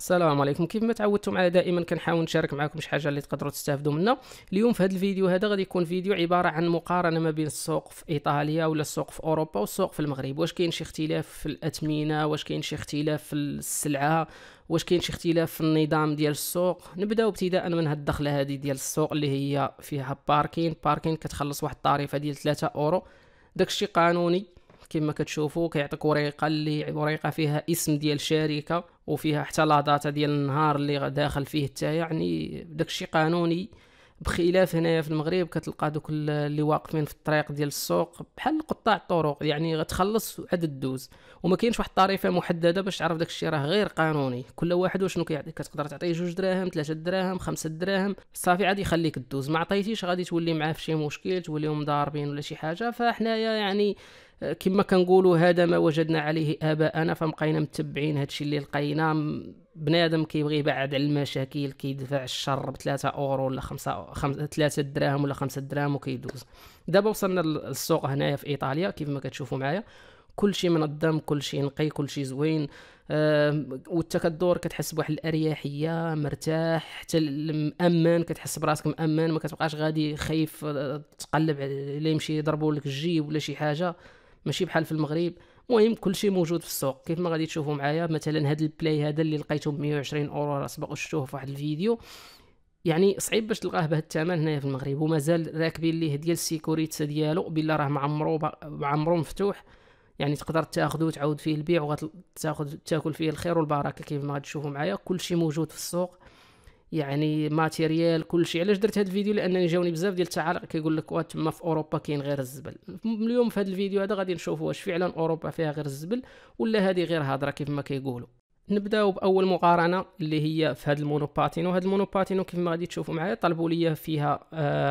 السلام عليكم كيف ما تعودتم على دائما كنحاول نشارك معكم شي حاجه اللي تقدروا تستافدوا منها اليوم في هذا الفيديو هذا غادي يكون فيديو عباره عن مقارنه ما بين السوق في ايطاليا ولا السوق في اوروبا والسوق في المغرب واش كاين شي اختلاف في الاثمنه واش كاين شي اختلاف في السلعه واش كاين شي اختلاف في النظام ديال السوق نبداو ابتداء من هاد الدخله هذه ديال السوق اللي هي فيها باركين باركين كتخلص واحد الطريفه ديال 3 اورو داكشي قانوني كما كتشوفوا كيعطيك ورقه اللي ورقه فيها اسم ديال شركه وفيها حتى داتا ديال النهار اللي داخل فيه حتى يعني داكشي قانوني بخلاف هنايا في المغرب كتلقى دوك اللي واقفين في الطريق ديال السوق بحال قطاع الطرق يعني غتخلص عاد دوز وما كاينش واحد الطريفه محدده باش تعرف داكشي راه غير قانوني كل واحد وشنو كيعطي كتقدر تعطيه جوج دراهم ثلاثه دراهم خمسة دراهم صافي عاد يخليك دوز ما عطيتيش غادي تولي معاه في شي مشكل توليو مضاربين ولا شي حاجه فحنايا يعني كما كنقولوا هذا ما وجدنا عليه اباءنا فبقينا متبعين هادشي اللي لقينا بنادم كيبغي يبعد على المشاكل كيدفع الشر ب 3 اورو ولا 5 3 دراهم ولا 5 دراهم وكيدوز دابا وصلنا للسوق هنايا في ايطاليا كيف ما كتشوفوا معايا كلشي منظم كلشي نقي كلشي زوين أه وانت كدور كتحس بواحد الاريحيه مرتاح حتى مامن كتحس براسك مامن ما كتبقاش غادي خايف آه، تقلب على يمشي يضربوا لك الجيب ولا شي حاجه ماشي بحال في المغرب المهم كلشي موجود في السوق كيف ما غادي تشوفوا معايا مثلا هذا البلاي هذا اللي لقيته ب 120 اورو راه سبق شفتوه في واحد الفيديو يعني صعيب باش تلقاه بهذا الثمن هنايا في المغرب ومازال راكبين ليه ديال السيكوريتس ديالو بلا راه معمرو معمرو مفتوح يعني تقدر تاخذو وتعاود فيه البيع وتاخذ تاكل فيه الخير والبركه كيف ما تشوفوا معايا كلشي موجود في السوق يعني ماتيريال كل شيء علاش درت هذا الفيديو لانني جاوني بزاف ديال التعاليق كيقول لك واه تما في اوروبا كاين غير الزبل اليوم في هذا الفيديو هذا غادي نشوفوا واش فعلا اوروبا فيها غير الزبل ولا هذه غير هضره كيف ما كيقولوا نبداو باول مقارنه اللي هي في هذا المونوباتينو هذا المونوباتينو كيف ما غادي تشوفوا معايا طلبوا لي فيها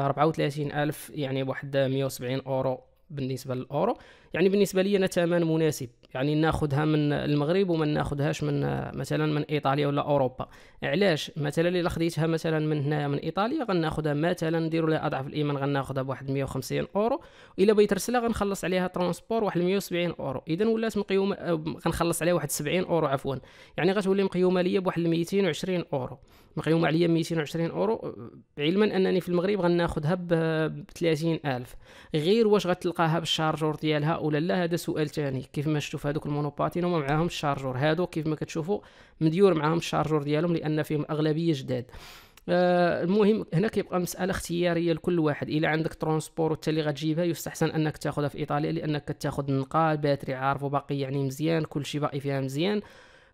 34000 آه، الف يعني بواحد 170 اورو بالنسبه للاورو يعني بالنسبه لي انا ثمن مناسب يعني ناخذها من المغرب وما ناخذهاش من مثلا من ايطاليا ولا اوروبا علاش مثلا الا خديتها مثلا من هنايا من ايطاليا غناخذها مثلا نديروا لها اضعف الايمان غناخذها بواحد 150 اورو الا بغيت نرسلها غنخلص عليها ترونسبور واحد 170 اورو اذا ولات مقيومه غنخلص عليها واحد 70 اورو عفوا يعني غتولي مقيومه ليا بواحد 220 اورو مقيومه عليا 220 اورو علما انني في المغرب غناخذها ب 30000 غير واش غتلقاها بالشارجور ديالها ولا لا هذا سؤال ثاني كيف ما شفتوا هذوك المونوباتين هما معاهم الشارجور هادو كيف ما كتشوفوا مديور معاهم الشارجور ديالهم لان فيهم اغلبيه جداد آه المهم هنا كيبقى مساله اختياريه لكل واحد الا عندك ترونسبور وانت اللي غتجيبها يستحسن انك تاخذها في ايطاليا لانك كتاخذ نقال باتري عارف وباقي يعني مزيان كلشي باقي فيها مزيان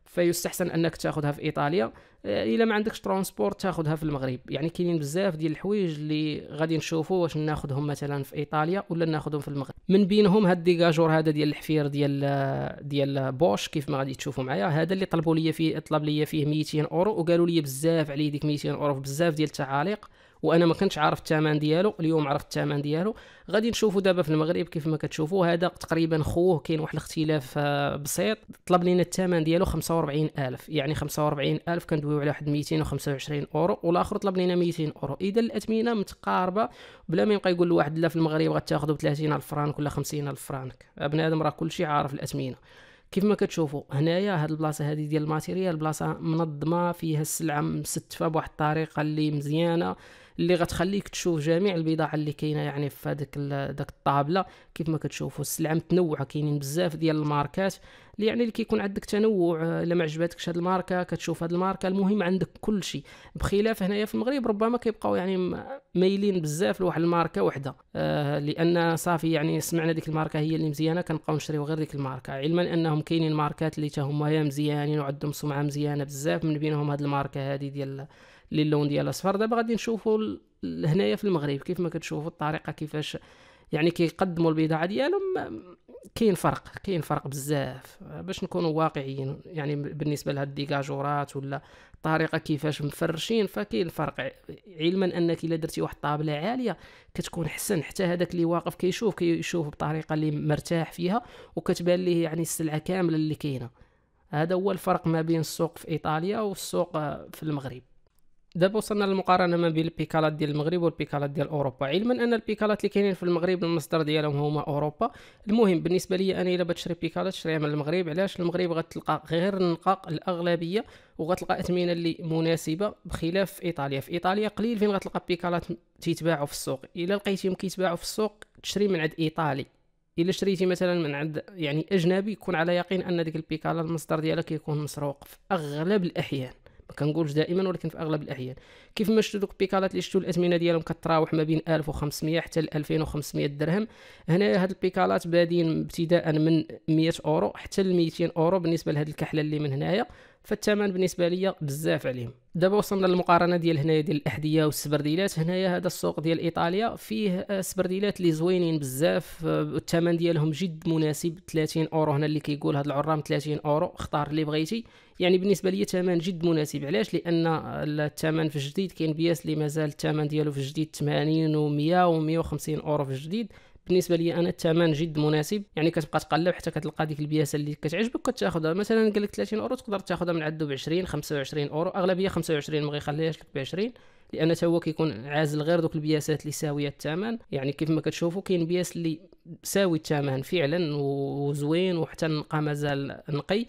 فيستحسن انك تاخذها في ايطاليا آه، الا ما عندكش ترونسبور تاخذها في المغرب يعني كاينين بزاف ديال الحوايج اللي غادي نشوفوا واش ناخذهم مثلا في ايطاليا ولا ناخذهم في المغرب من بينهم هاد ديجاجور هذا ديال الحفير ديال آه، ديال بوش كيف ما غادي تشوفوا معايا هذا اللي طلبوا لي فيه طلب لي فيه 200 اورو وقالوا لي بزاف عليه ديك 200 اورو بزاف ديال التعاليق وانا ما كنتش عارف الثمن ديالو اليوم عرفت الثمن ديالو غادي نشوفوا دابا في المغرب كيف ما كتشوفوا هذا تقريبا خوه كاين واحد الاختلاف آه، بسيط طلب لينا الثمن ديالو 45000 يعني 45000 كندويو على واحد 225 اورو والاخر طلب لينا 200 اورو اذا الاثمنه متقاربه بلا ما يبقى يقول لواحد لا في المغرب غتاخذوا ب 30000 فرانك ولا 50000 فرانك بنادم راه كلشي عارف الاثمنه كيف ما كتشوفوا هنايا هاد البلاصه هذه ديال الماتيريال بلاصه منظمه فيها السلعه مستفه بواحد الطريقه اللي مزيانه اللي غتخليك تشوف جميع البضاعه اللي كاينه يعني في هذاك داك الطابله كيف ما كتشوفوا السلعه متنوعه كاينين بزاف ديال الماركات اللي يعني اللي كيكون عندك تنوع آه، الا ما عجباتكش هاد الماركه كتشوف هاد الماركه المهم عندك كل شيء بخلاف هنايا في المغرب ربما كيبقاو يعني مايلين بزاف لواحد الماركه وحده آه لان صافي يعني سمعنا ديك الماركه هي اللي مزيانه كنبقاو نشريو غير ديك الماركه علما انهم كاينين ماركات اللي حتى هما مزيانين وعندهم سمعه مزيانه بزاف من بينهم هاد الماركه هذه ديال للون ديال الاصفر دابا غادي نشوفوا هنايا في المغرب كيف ما كتشوفوا الطريقه كيفاش يعني كيقدموا البضاعه ديالهم كاين فرق كاين فرق بزاف باش نكونوا واقعيين يعني بالنسبه لهاد الديكاجورات ولا الطريقه كيفاش مفرشين فكاين فرق علما انك الا درتي واحد الطابله عاليه كتكون حسن حتى هذاك اللي واقف كيشوف كيشوف بطريقه اللي مرتاح فيها وكتبان ليه يعني السلعه كامله اللي كاينه هذا هو الفرق ما بين السوق في ايطاليا والسوق في المغرب دابا وصلنا للمقارنه ما بين البيكالات ديال المغرب والبيكالات ديال اوروبا علما ان البيكالات اللي كاينين في المغرب المصدر ديالهم هما اوروبا المهم بالنسبه لي انا الا بتشري بيكالات شريها من المغرب علاش المغرب غتلقى غير النقاق الاغلبيه وغتلقى اثمنه اللي مناسبه بخلاف في ايطاليا في ايطاليا قليل فين غتلقى بيكالات تيتباعوا في السوق الا لقيتيهم كيتباعوا في السوق تشري من عند ايطالي الا شريتي مثلا من عند يعني اجنبي كون على يقين ان ديك البيكالا المصدر ديالها كيكون مسروق في اغلب الاحيان كنقولش دائما ولكن في اغلب الاحيان كيف ما شفتوا دوك البيكالات اللي شفتوا الاثمنه ديالهم كتراوح ما بين 1500 حتى 2500 درهم هنا هاد البيكالات بادين ابتداء من 100 اورو حتى ل 200 اورو بالنسبه لهاد الكحله اللي من هنايا فالثمن بالنسبه ليا بزاف عليهم دابا وصلنا للمقارنه ديال هنايا ديال الاحذيه والسبرديلات هنايا هذا السوق ديال ايطاليا فيه آه، سبرديلات اللي زوينين بزاف والثمن آه، ديالهم جد مناسب 30 اورو هنا اللي كيقول هذا العرام 30 اورو اختار اللي بغيتي يعني بالنسبه لي ثمن جد مناسب علاش لان آه، الثمن في الجديد كاين بياس اللي مازال الثمن ديالو في الجديد 80 و100 و150 اورو في الجديد بالنسبه لي انا الثمن جد مناسب يعني كتبقى تقلب حتى كتلقى ديك البياسه اللي كتعجبك كتاخذها مثلا قال لك 30 اورو تقدر تاخذها من عنده ب 20 25 اورو اغلبيه 25 ما غيخليهاش لك ب 20 لان هو كيكون عازل غير دوك البياسات اللي ساويه الثمن يعني كيف ما كتشوفوا كاين بياس اللي ساوي الثمن فعلا وزوين وحتى النقا مازال نقي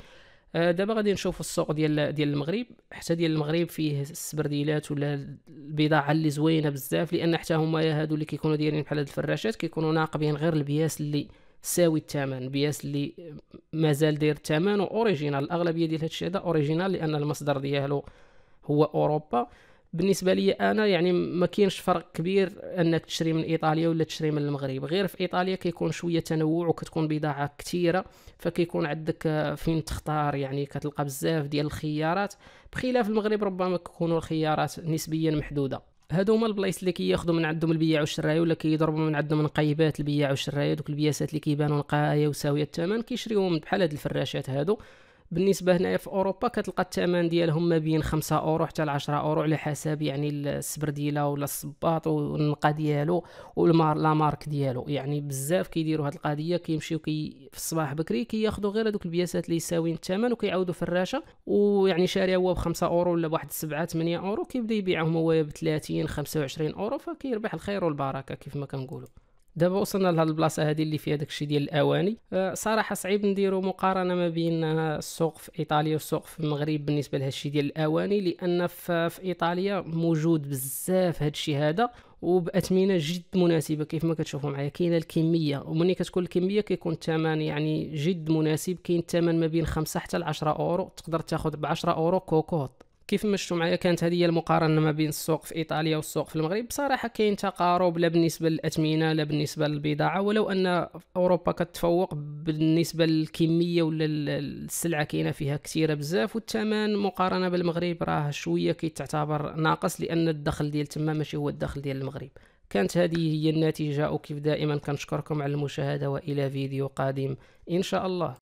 آه، دابا غادي نشوف السوق ديال ديال المغرب حتى ديال المغرب فيه السبرديلات ولا البضاعه اللي زوينه بزاف لان حتى هما هادو اللي كيكونوا دايرين بحال هاد الفراشات كيكونوا ناقبين غير البياس اللي ساوي الثمن بياس اللي مازال داير الثمن اوريجينال الاغلبيه ديال هادشي هذا اوريجينال لان المصدر ديالو هو اوروبا بالنسبه لي انا يعني ما كاينش فرق كبير انك تشري من ايطاليا ولا تشري من المغرب غير في ايطاليا كيكون شويه تنوع وكتكون بضاعه كثيره فكيكون عندك آه، فين تختار يعني كتلقى بزاف ديال الخيارات بخلاف المغرب ربما كيكونوا الخيارات نسبيا محدوده هادو هما البلايص اللي كياخذوا من عندهم البياع والشرايه ولا كيضربوا من عندهم نقيبات البياع والشرايه دوك البياسات اللي كيبانوا نقايه وساويه الثمن كيشريوهم بحال هاد الفراشات هادو بالنسبه هنا في اوروبا كتلقى الثمن ديالهم ما بين 5 اورو حتى ل 10 اورو على حسب يعني السبرديله ولا الصباط والنقه ديالو ولا مارك ديالو يعني بزاف كيديروا هذه القضيه كيمشيو كي في الصباح بكري كياخذوا غير هذوك البياسات اللي يساوين الثمن وكيعاودوا في الراشة ويعني شاري هو ب 5 اورو ولا بواحد 7 8 اورو كيبدا يبيعهم هو ب 30 25 اورو فكيربح الخير والبركه كيف ما كنقولوا دابا وصلنا لهاد البلاصه هذه اللي فيها داكشي ديال الاواني آه، صراحه صعيب نديرو مقارنه ما بين آه، السوق في ايطاليا والسوق في المغرب بالنسبه لهادشي ديال الاواني لان في, في ايطاليا موجود بزاف هادشي هذا وباثمنه جد مناسبه كيف ما كتشوفوا معايا كاينه الكميه ومني كتكون الكميه كيكون الثمن يعني جد مناسب كاين الثمن ما بين 5 حتى ل 10 اورو تقدر تاخذ ب 10 اورو كوكوط كيف ما شفتوا معايا كانت هذه هي المقارنه ما بين السوق في ايطاليا والسوق في المغرب بصراحه كاين تقارب لا بالنسبه للاثمنه لا بالنسبه للبضاعه ولو ان اوروبا كتفوق بالنسبه للكميه ولا السلعه كاينه فيها كثيره بزاف والثمن مقارنه بالمغرب راه شويه كيتعتبر ناقص لان الدخل ديال تما ماشي هو الدخل ديال المغرب كانت هذه هي النتيجه وكيف دائما كنشكركم على المشاهده والى فيديو قادم ان شاء الله